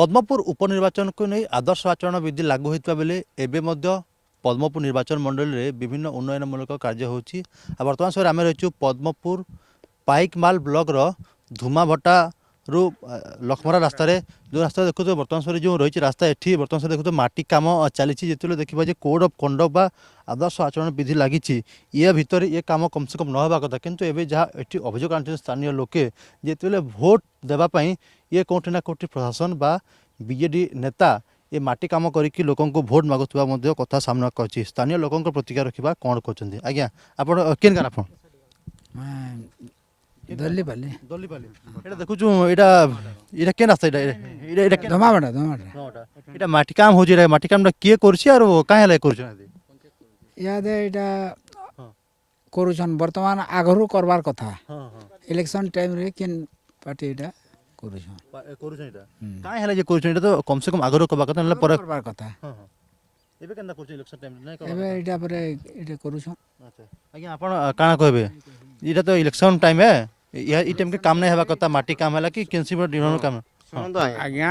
ପଦ୍ମପୁର ଉପନିର୍ବାଚନକୁ ନେଇ ଆଦର୍ଶ ଆଚରଣ ବିଧି ଲାଗୁ ହୋଇଥିବା ବେଳେ ଏବେ ମଧ୍ୟ ପଦ୍ମପୁର ନିର୍ବାଚନ ମଣ୍ଡଳୀରେ ବିଭିନ୍ନ ଉନ୍ନୟନମୂଳକ କାର୍ଯ୍ୟ ହେଉଛି ଆଉ ବର୍ତ୍ତମାନ ସମୟରେ ଆମେ ରହିଛୁ ପଦ୍ମପୁର ପାଇକମାଲ ବ୍ଲକର ଧୁମାଭଟ୍ଟାରୁ ଲକ୍ଷ୍ମରା ରାସ୍ତାରେ ଯେଉଁ ରାସ୍ତା ଦେଖୁଥିବେ ବର୍ତ୍ତମାନ ସମୟରେ ଯେଉଁ ରହିଛି ରାସ୍ତା ଏଠି ବର୍ତ୍ତମାନ ସମୟରେ ଦେଖୁଥିବେ ମାଟି କାମ ଚାଲିଛି ଯେତେବେଳେ ଦେଖିବା ଯେ କୋଡ଼ ଅଫ୍ କଣ୍ଡକ୍ଟ ବା ଆଦର୍ଶ ଆଚରଣ ବିଧି ଲାଗିଛି ଇଏ ଭିତରେ ଏ କାମ କମ୍ସେ କମ୍ ନ ହେବା କଥା କିନ୍ତୁ ଏବେ ଯାହା ଏଠି ଅଭିଯୋଗ ଆଣିଛନ୍ତି ସ୍ଥାନୀୟ ଲୋକେ ଯେତେବେଳେ ଭୋଟ୍ ଦେବା ପାଇଁ ଇଏ କେଉଁଠି ନା କେଉଁଠି ପ୍ରଶାସନ ବା ବିଜେଡ଼ି ନେତା ଏ ମାଟି କାମ କରିକି ଲୋକଙ୍କୁ ଭୋଟ୍ ମାଗୁଥିବା ମଧ୍ୟ କଥା ସାମ୍ନା କରିଛି ସ୍ଥାନୀୟ ଲୋକଙ୍କ ପ୍ରତିକ୍ରିୟା ରଖିବା କ'ଣ କରୁଛନ୍ତି ଆଜ୍ଞା ଆପଣ କେନ୍ ଗାଁ ଆପଣ ଦଲିପାଲି ଦଲିପାଲି ଏଇଟା ଦେଖୁଛୁ ଏଇଟା ଏଇଟା କେନ୍ ରାସ୍ତା ଏଇଟା ଏଇଟା ଏଇଟା ଧମାବାଟା ଧମାବାଟା ଏଇଟା ମାଟି କାମ ହେଉଛି ଏଇଟା ମାଟି କାମଟା କିଏ କରୁଛି ଆରୁ କାହିଁ ହେଲା କରୁଛନ୍ତି ଇହାଦେ ଏଇଟା କରୁଛନ୍ ବର୍ତ୍ତମାନ ଆଗରୁ କରବାର କଥା ଇଲେକ୍ସନ୍ ଟାଇମ୍ରେ କେନ୍ ପାର୍ଟି ଏଇଟା କରୁଛନ୍ ଏଇଟା କାଁ ହେଲା ଯେ କରୁଛନ୍ ଏଇଟା ତ କମ୍ ସେ କମ୍ ଆଗରୁ କବା କଥା ନହେଲେ ପରେ କରବାର କଥା ଏବେ କେନ୍ତା କରୁଛ ଇଲେକ୍ସନ ଟାଇମ୍ ନାଇଁ ଏବେ ଏଇଟା ପରେ ଏଇଟା କରୁଛନ୍ ଆଜ୍ଞା ଆପଣ କାଣା କହିବେ ଏଇଟା ତ ଇଲେକ୍ସନ ଟାଇମ୍ ଏ ଇ ଟାଇମ୍ କାମ ନାଇଁ ହେବା କଥା ମାଟି କାମ ହେଲା କି କେନ୍ସି ଡିହଣ କାମ ଆଜ୍ଞା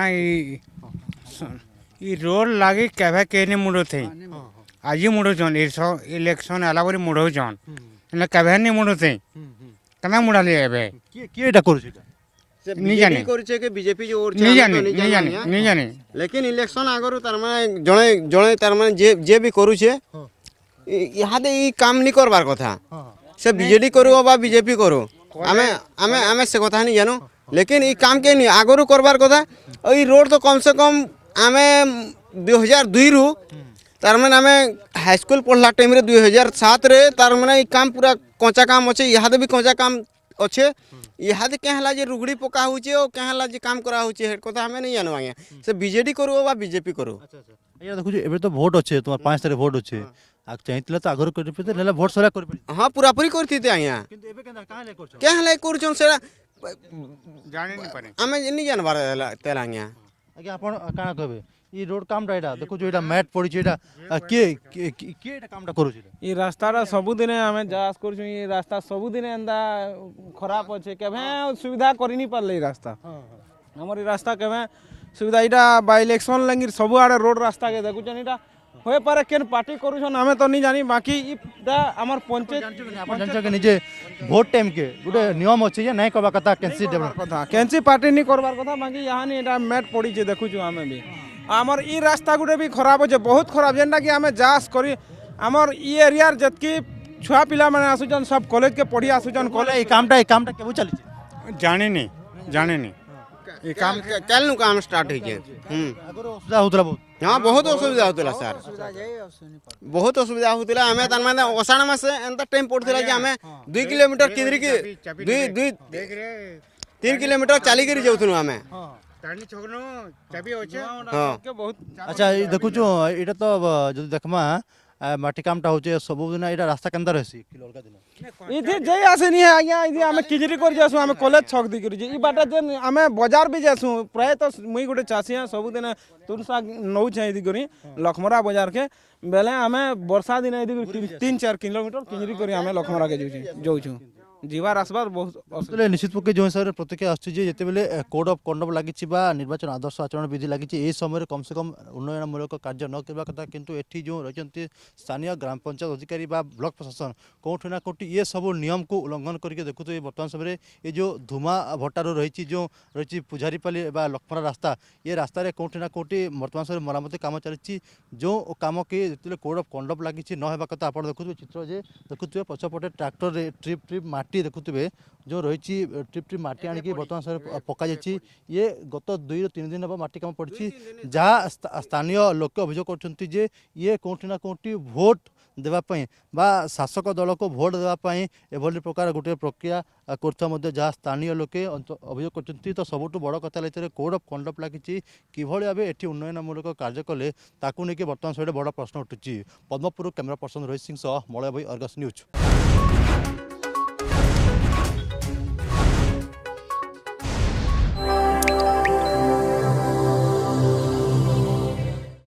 ଇ ରୋଡ୍ ଲାଗି କେବେ କେନେ ମୁଣ୍ଡଉଥେଇ ଆଜି ମୁଣ୍ଡଉଛନ୍ ଇଲେକ୍ସନ ହେଲା ବୋଲି ମୁଣ୍ଡଉଛନ୍ ହେଲେ କେବେ ନି ମୁଣ୍ଡଉଥେଇ କେନ୍ତା ମୁଣ୍ଡାଲି ଏବେ କିଏ କିଏ ଏଇଟା କରୁଛି लेकिन इलेक्शन आगे जन कर जानू लेकिन ये काम के नहीं आगर करवार कथा रोड तो कम से कम आम दुई हजार दुई रु तार मैंने आम हाईस्कल पढ़ला टाइम दुई हजार सात तार मैंने काम पूरा कंचा काम अच्छे यहाँ भी कंचा काम अच्छे ଇହାଦେ କାଁ ହେଲା ଯେ ରୁଗୁଡ଼ି ପକା ହେଉଛେ ଆଉ କାଁ ହେଲା ଯେ କାମ କରାହେଉଛେ ହେ କଥା ଆମେ ନେଇ ଜାଣୁ ଆଜ୍ଞା ସେ ବିଜେଡ଼ି କରୁ ବା ବିଜେପି କରୁ ଆଜ୍ଞା ଦେଖୁଛୁ ଏବେ ତ ଭୋଟ୍ ଅଛେ ତୁମର ପାଞ୍ଚ ତାରିଖ ଭୋଟ୍ ଅଛେ ଆଗ ଚାହିଁଥିଲେ ତ ଆଗରୁ କରିପାରିଥିଲେ ହେଲେ ଭୋଟ୍ ସରା କରିପାରିଥିଲେ ହଁ ପୁରାପୁରି କରିଥିଲେ ଆଜ୍ଞା କାଁ ହେଲା କରୁଛନ୍ ସେଟା ଆମେ ନି ଜାଣବାର ହେଲା ଆଜ୍ଞା ଆପଣ କାଣା କହିବେ এই রোড কামটা এটা দেখো এটা ম্যাট পড়িছে এটা কে কে এটা কামটা করুছিল এই রাস্তাটা সবুদিনে আমি যাস করছু এই রাস্তা সবুদিনে এন্দা খারাপ আছে কেবে সুবিধা করিনি পারলে এই রাস্তা আমার এই রাস্তা কেবে সুবিধা এটা বাই ইলেকশন লাগি সবু আড়ে রোড রাস্তাকে দেখুছেন এটা হয়ে পারে কেন পার্টি করুছন আমি তো নি জানি বাকি এটা আমার পঞ্চায়েত জানছকে নিজে ভোট টাইম কে গোটে নিয়ম আছে যে নাই কবা কথা কেনসি কথা কেনসি পার্টি নি করবার কথা বাকি ইহানি এটা ম্যাট পড়িছে দেখুছু আমি বি आमर इ रास्ता गुटे भी खराब अच्छे बहुत खराब जेनटा कि आम जास कर आमर इ एरिया जतकी छुआ पिला मैंने आसुचन सब कॉलेज के पढ़ी आसुचन कॉलेज ये कामटा ये कामटा केबो चली जाने नी जाने नी ये काम चल नु काम स्टार्ट होई जे हम असुविधा होतला बहुत हां बहुत असुविधा होतला सर बहुत असुविधा होतला हमें तन माने ओसाण मासे एंता टाइम पड़तला कि हमें 2 किलोमीटर किदरी के 2 2 देख रे 3 किलोमीटर चली करी जाउथनु हमें हां तारनी छगनो के बहुत अच्छा देखु छु तो जदि देखमा माटी काम टा होचे सब दिन एटा रास्ता केंदर रहसी किलो लगा दिन इथे जई आसेनी है आइया इथे हमें किजरी कर जासु हमें कॉलेज छक दिकरु जे ई बाटा जे हमें बाजार भी जासु प्राय तो मई गुटे चासी है सब दिन तुनसा नौ छै दि करी लखमरा बाजार के बेले हमें वर्षा दिन दि 3 4 किलोमीटर किजरी करी हमें लखमरा के जउ छु जउ छु ଯିବାର ଆସିବାର ବହୁତ ହେଲେ ନିଶ୍ଚିତ ପକ୍ଷେ ଯେଉଁ ହିସାବରେ ପ୍ରତିକ୍ରିୟା ଆସୁଛି ଯେ ଯେତେବେଳେ କୋଡ୍ ଅଫ୍ କଣ୍ଡକ୍ଟ ଲାଗିଛି ବା ନିର୍ବାଚନ ଆଦର୍ଶ ଆଚରଣ ବିଧି ଲାଗିଛି ଏହି ସମୟରେ କମ୍ସେ କମ୍ ଉନ୍ନୟନମୂଳକ କାର୍ଯ୍ୟ ନ କରିବା କଥା କିନ୍ତୁ ଏଠି ଯେଉଁ ରହିଛନ୍ତି ସ୍ଥାନୀୟ ଗ୍ରାମ ପଞ୍ଚାୟତ ଅଧିକାରୀ ବା ବ୍ଲକ ପ୍ରଶାସନ କେଉଁଠି ନା କେଉଁଠି ଇଏ ସବୁ ନିୟମକୁ ଉଲ୍ଲଂଘନ କରିକି ଦେଖୁଥିବେ ବର୍ତ୍ତମାନ ସମୟରେ ଏ ଯେଉଁ ଧୂମା ଭଟ୍ଟାରୁ ରହିଛି ଯେଉଁ ରହିଛି ପୂଜାରୀପାଲି ବା ଲକ୍ଷ୍ମଣ ରାସ୍ତା ଏ ରାସ୍ତାରେ କେଉଁଠି ନା କେଉଁଠି ବର୍ତ୍ତମାନ ସମୟରେ ମରାମତି କାମ ଚାଲିଛି ଯେଉଁ କାମ କି ଯେତେବେଳେ କୋଡ୍ ଅଫ୍ କଣ୍ଡକ୍ଟ ଲାଗିଛି ନ ହେବା କଥା ଆପଣ ଦେଖୁଥିବେ ଚିତ୍ର ଯେ ଦେଖୁଥିବେ ପଛପଟେ ଟ୍ରାକ୍ଟରରେ ଟ୍ରିପ୍ ଟ୍ରିପ୍ ମାଟି ମାଟି ଦେଖୁଥିବେ ଯେଉଁ ରହିଛି ଟ୍ରିପ୍ ଟ୍ରିପ୍ ମାଟି ଆଣିକି ବର୍ତ୍ତମାନ ସମୟରେ ପକାଯାଇଛି ଇଏ ଗତ ଦୁଇରୁ ତିନି ଦିନ ହେବ ମାଟି କାମ ପଡ଼ିଛି ଯାହା ସ୍ଥାନୀୟ ଲୋକେ ଅଭିଯୋଗ କରୁଛନ୍ତି ଯେ ଇଏ କେଉଁଠି ନା କେଉଁଠି ଭୋଟ୍ ଦେବା ପାଇଁ ବା ଶାସକ ଦଳକୁ ଭୋଟ୍ ଦେବା ପାଇଁ ଏଭଳି ପ୍ରକାର ଗୋଟିଏ ପ୍ରକ୍ରିୟା କରୁଥିବା ମଧ୍ୟ ଯାହା ସ୍ଥାନୀୟ ଲୋକେ ଅଭିଯୋଗ କରୁଛନ୍ତି ତ ସବୁଠୁ ବଡ଼ କଥା ହେଲା ଏଥିରେ କୋଡ଼ ଅଫ୍ କଣ୍ଡକ୍ଟ ଲାଗିଛି କିଭଳି ଭାବେ ଏଠି ଉନ୍ନୟନମୂଳକ କାର୍ଯ୍ୟ କଲେ ତାକୁ ନେଇକି ବର୍ତ୍ତମାନ ସେଇଠି ବଡ଼ ପ୍ରଶ୍ନ ଉଠୁଛି ପଦ୍ମପୁର କ୍ୟାମେରା ପର୍ସନ ରୋହିତ ସିଂ ସହ ମଳୟ ଭାଇ ଅର୍ଗସ୍ ନ୍ୟୁଜ୍